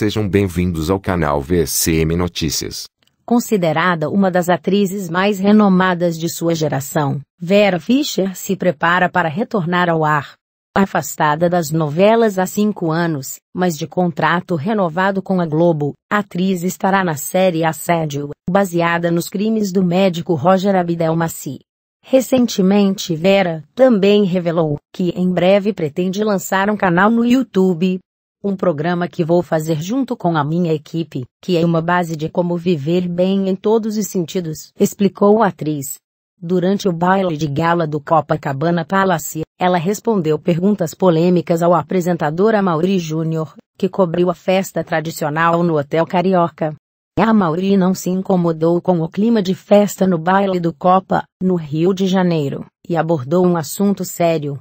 Sejam bem-vindos ao canal VCM Notícias. Considerada uma das atrizes mais renomadas de sua geração, Vera Fischer se prepara para retornar ao ar. Afastada das novelas há cinco anos, mas de contrato renovado com a Globo, a atriz estará na série Assédio, baseada nos crimes do médico Roger Abdel Recentemente Vera também revelou que em breve pretende lançar um canal no YouTube, um programa que vou fazer junto com a minha equipe, que é uma base de como viver bem em todos os sentidos, explicou a atriz. Durante o baile de gala do Copacabana Palace, ela respondeu perguntas polêmicas ao apresentador Amaury Júnior, que cobriu a festa tradicional no Hotel Carioca. A Amaury não se incomodou com o clima de festa no baile do Copa, no Rio de Janeiro, e abordou um assunto sério,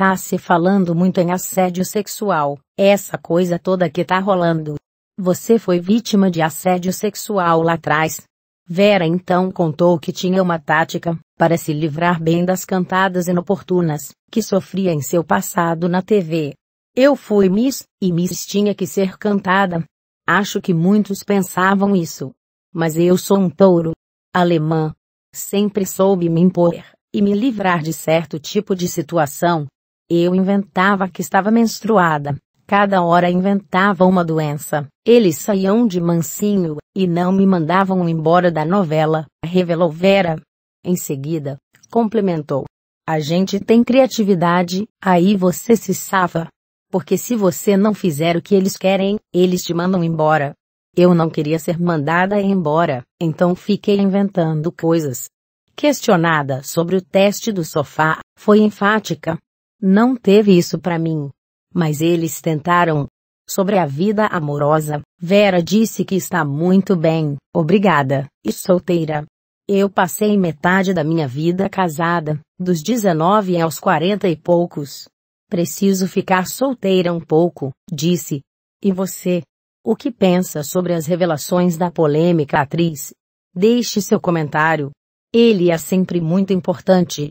tá se falando muito em assédio sexual, essa coisa toda que tá rolando. Você foi vítima de assédio sexual lá atrás. Vera então contou que tinha uma tática para se livrar bem das cantadas inoportunas que sofria em seu passado na TV. Eu fui Miss, e Miss tinha que ser cantada. Acho que muitos pensavam isso. Mas eu sou um touro. Alemã. Sempre soube me impor e me livrar de certo tipo de situação, eu inventava que estava menstruada. Cada hora inventava uma doença. Eles saíam de mansinho, e não me mandavam embora da novela, revelou Vera. Em seguida, complementou. A gente tem criatividade, aí você se safa. Porque se você não fizer o que eles querem, eles te mandam embora. Eu não queria ser mandada embora, então fiquei inventando coisas. Questionada sobre o teste do sofá, foi enfática não teve isso para mim. Mas eles tentaram. Sobre a vida amorosa, Vera disse que está muito bem, obrigada, e solteira. Eu passei metade da minha vida casada, dos 19 aos 40 e poucos. Preciso ficar solteira um pouco, disse. E você? O que pensa sobre as revelações da polêmica atriz? Deixe seu comentário. Ele é sempre muito importante.